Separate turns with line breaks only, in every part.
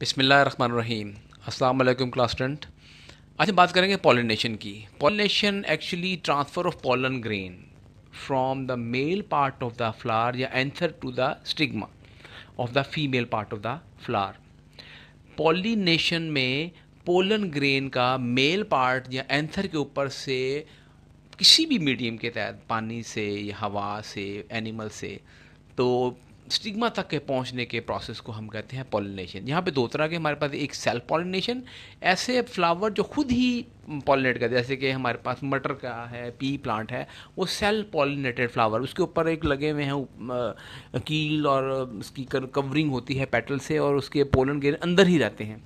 बिसमीम अल्लाम class student अच्छा बात करेंगे पॉलिनेशन की pollination actually transfer of pollen grain from the male part of the flower या anther to the stigma of the female part of the flower pollination में pollen grain का male part या anther के ऊपर से किसी भी मीडियम के तहत पानी से या हवा से एनिमल से तो स्टिग्मा तक के पहुंचने के प्रोसेस को हम कहते हैं पॉलिनेशन यहाँ पे दो तरह के हमारे पास एक सेल्फ पॉलिनेशन ऐसे फ्लावर जो खुद ही पॉलिनेट करते हैं जैसे कि हमारे पास मटर का है पी प्लांट है वो सेल्फ पॉलिनेटेड फ्लावर उसके ऊपर एक लगे हुए हैं कील और उसकी कवरिंग होती है पेटल से और उसके पोलन के अंदर ही रहते हैं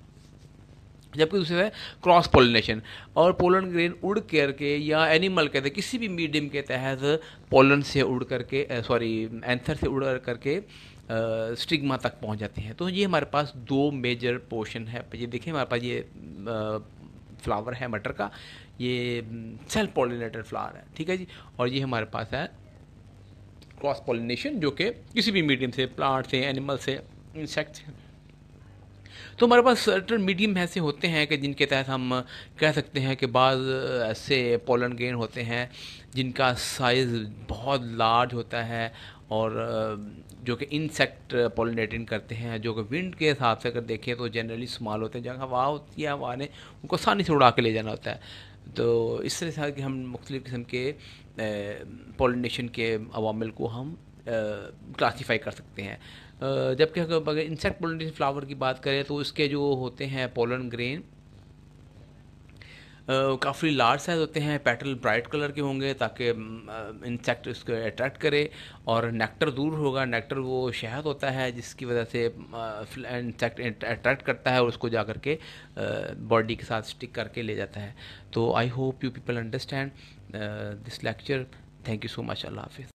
जबकि दूसरे है क्रॉस पोलिनेशन और पोलन ग्रेन उड़ करके या एनिमल के किसी भी मीडियम के तहत पोलन से उड़ करके सॉरी एंथर से उड़ करके स्टिग्मा तक पहुंच जाते हैं तो ये हमारे पास दो मेजर पोर्शन है ये देखें हमारे पास ये फ्लावर है मटर का ये सेल्फ पोलिनेटेड फ्लावर है ठीक है जी और ये हमारे पास है क्रॉस पोलिनेशन जो कि किसी भी मीडियम से प्लांट से एनिमल से इंसेक्ट से तो हमारे पास सर्टन मीडियम ऐसे होते हैं कि जिनके तहत हम कह सकते हैं कि बाद ऐसे पोलन गेन होते हैं जिनका साइज़ बहुत लार्ज होता है और जो कि इंसेक्ट पोलिनेटिंग करते हैं जो कि विंड के हिसाब से अगर देखें तो जनरली स्मॉल होते हैं जहाँ हवा होती है हवा ने उनको आसानी से उड़ा के ले जाना होता है तो इस तरह से हम मुख्तलिफ़ किस्म के पोलिनेशन के अवामिल को हम क्लासीफाई कर सकते हैं जबकि अगर इंसेक्ट पोल फ्लावर की बात करें तो इसके जो होते हैं पोलन ग्रेन काफ़ी लार्ज साइज होते हैं पेटल ब्राइट कलर के होंगे ताकि इंसेक्ट इसको अट्रैक्ट करे और नेक्टर दूर होगा नेक्टर वो शहद होता है जिसकी वजह से इंसेक्ट अट्रैक्ट करता है और उसको जा करके बॉडी के साथ स्टिक करके ले जाता है तो I hope you people understand this lecture thank you so much अल्लाह हाफिज़